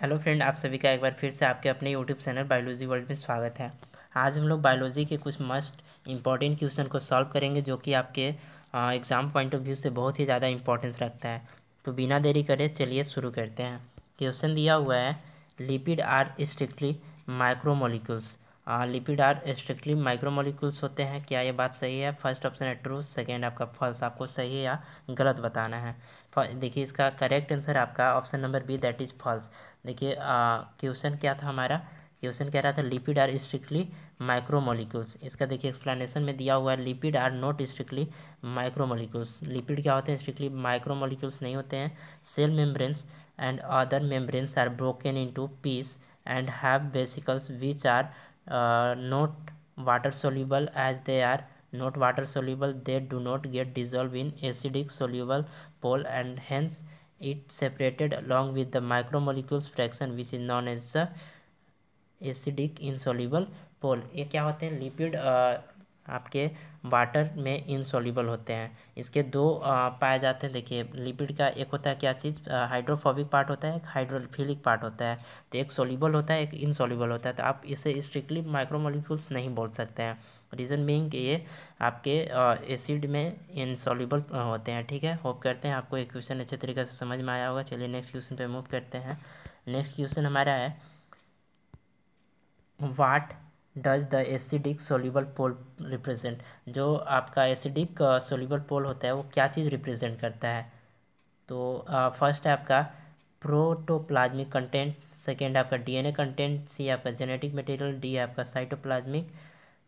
hello friend आप सभी का एक बार फिर से आपके अपने यूट्यूब चैनल बायोलॉजी वर्ल्ड में स्वागत है आज हम लोग बायोलॉजी के कुछ मस्ट इम्पॉर्टेंट क्वेश्चन को सॉल्व करेंगे जो कि आपके एग्ज़ाम पॉइंट ऑफ व्यू से बहुत ही ज़्यादा इंपॉर्टेंस रखता है तो बिना देरी करे चलिए शुरू करते हैं क्वेश्चन दिया हुआ है lipid are strictly micromolecules lipid are strictly micromolecules होते हैं क्या ये बात सही है फर्स्ट ऑप्शन है ट्रू सेकेंड आपका फॉल्स आपको सही या गलत बताना है देखिए इसका करेक्ट आंसर आपका option number B that is false देखिए क्वेश्चन क्या था हमारा क्वेश्चन कह रहा था लिपिड आर स्ट्रिक्टली माइक्रोमोलिक्यूल्स इसका देखिए एक्सप्लेनेशन में दिया हुआ है lipid are not strictly micromolecules lipid क्या होते हैं स्ट्रिक्टली माइक्रोमोलिक्यूल्स नहीं होते हैं cell membranes and other membranes are broken into piece and have vesicles which are not water soluble as they are not water soluble they do not get dissolved in acidic soluble pole and hence it separated along with the micromolecules fraction which is known as the acidic insoluble pole ये क्या होते हैं lipid आपके water में insoluble होते हैं इसके दो पाए जाते हैं देखिए लिपिड का एक होता है क्या चीज़ हाइड्रोफोबिक पार्ट होता है एक हाइड्रोफिलिक पार्ट होता है तो एक सोल्यूबल होता है एक इनसोल्यूबल होता है तो आप इसे स्ट्रिक्टली माइक्रोमोलिक्यूल्स नहीं बोल सकते हैं रीज़न बीइंग कि ये आपके एसिड में इनसोल्यूबल होते हैं ठीक है होप करते हैं आपको एक क्वेश्चन अच्छे तरीके से समझ में आया होगा चलिए नेक्स्ट क्वेश्चन पर मूव करते हैं नेक्स्ट क्वेश्चन हमारा है what does the acidic soluble pool represent जो आपका एसिडिक सोल्यूबल पोल होता है वो क्या चीज़ रिप्रेजेंट करता है तो फर्स्ट uh, है आपका प्रोटोप्लाज्मिक कंटेंट सेकेंड आपका डीएनए कंटेंट सी आपका जेनेटिक मटेरियल डी आपका साइटोप्लाज्मिक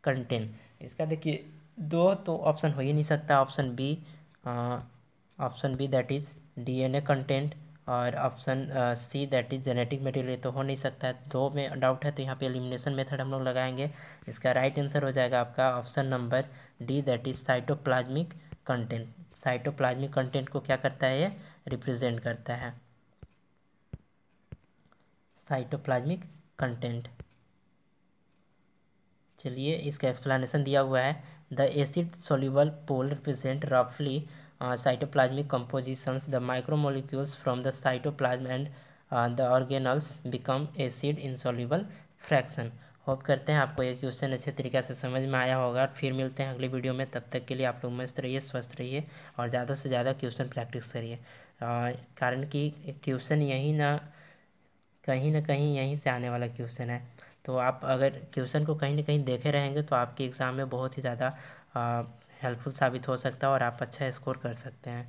कंटेंट इसका देखिए दो तो ऑप्शन हो ही नहीं सकता option B option B that is DNA content और option C that is genetic material तो हो नहीं सकता है दो में डाउट है तो यहाँ पे एलिमिनेशन मेथड हम लोग लगाएंगे इसका राइट आंसर हो जाएगा आपका option number D that is cytoplasmic content cytoplasmic content को क्या करता है ये रिप्रेजेंट करता है साइटोप्लाज्मिक कंटेंट चलिए इसका एक्सप्लेनेशन दिया हुआ है the acid soluble pool represent रफली cytoplasmic compositions the micromolecules from the cytoplasm and the organelles become acid become fraction hope करते हैं आपको ये क्वेश्चन अच्छे तरीके से समझ में आया होगा फिर मिलते हैं अगली वीडियो में तब तक के लिए आप लोग मस्त रहिए स्वस्थ रहिए और ज़्यादा से ज़्यादा क्वेश्चन प्रैक्टिस करिए कारण कि क्वेश्चन यहीं ना कहीं ना कहीं यहीं से आने वाला क्वेश्चन है तो आप अगर क्वेश्चन को कहीं ना कहीं देखे रहेंगे तो आपके एग्ज़ाम में बहुत ही ज़्यादा हेल्पफुल साबित हो सकता है और आप अच्छा स्कोर कर सकते हैं